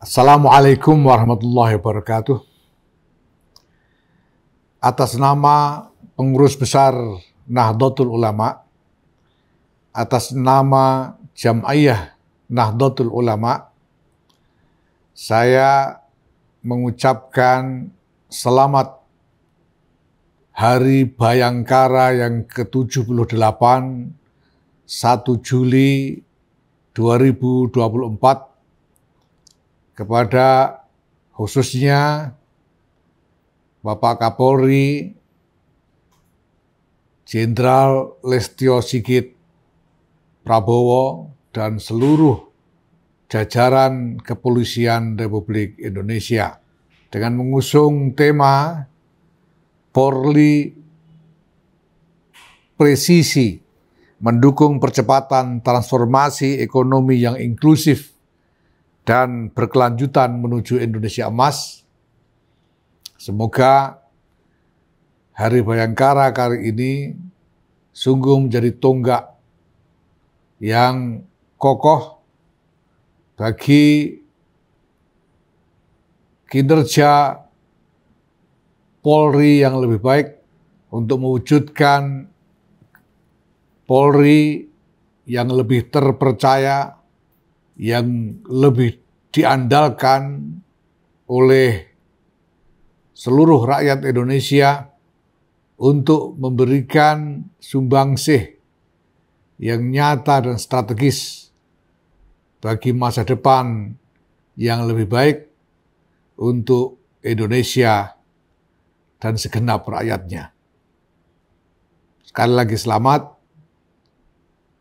Assalamualaikum warahmatullahi wabarakatuh. Atas nama pengurus besar Nahdlatul Ulama, atas nama Jam'iyah Nahdlatul Ulama, saya mengucapkan selamat Hari Bayangkara yang ke-78, 1 Juli 2024, kepada khususnya Bapak Kapolri, Jenderal Listio Sigit Prabowo, dan seluruh jajaran kepolisian Republik Indonesia dengan mengusung tema Polri Presisi mendukung percepatan transformasi ekonomi yang inklusif dan berkelanjutan menuju Indonesia emas. Semoga Hari Bayangkara kali ini sungguh menjadi tonggak yang kokoh bagi kinerja Polri yang lebih baik untuk mewujudkan Polri yang lebih terpercaya yang lebih diandalkan oleh seluruh rakyat Indonesia untuk memberikan sumbangsih yang nyata dan strategis bagi masa depan yang lebih baik untuk Indonesia dan segenap rakyatnya. Sekali lagi selamat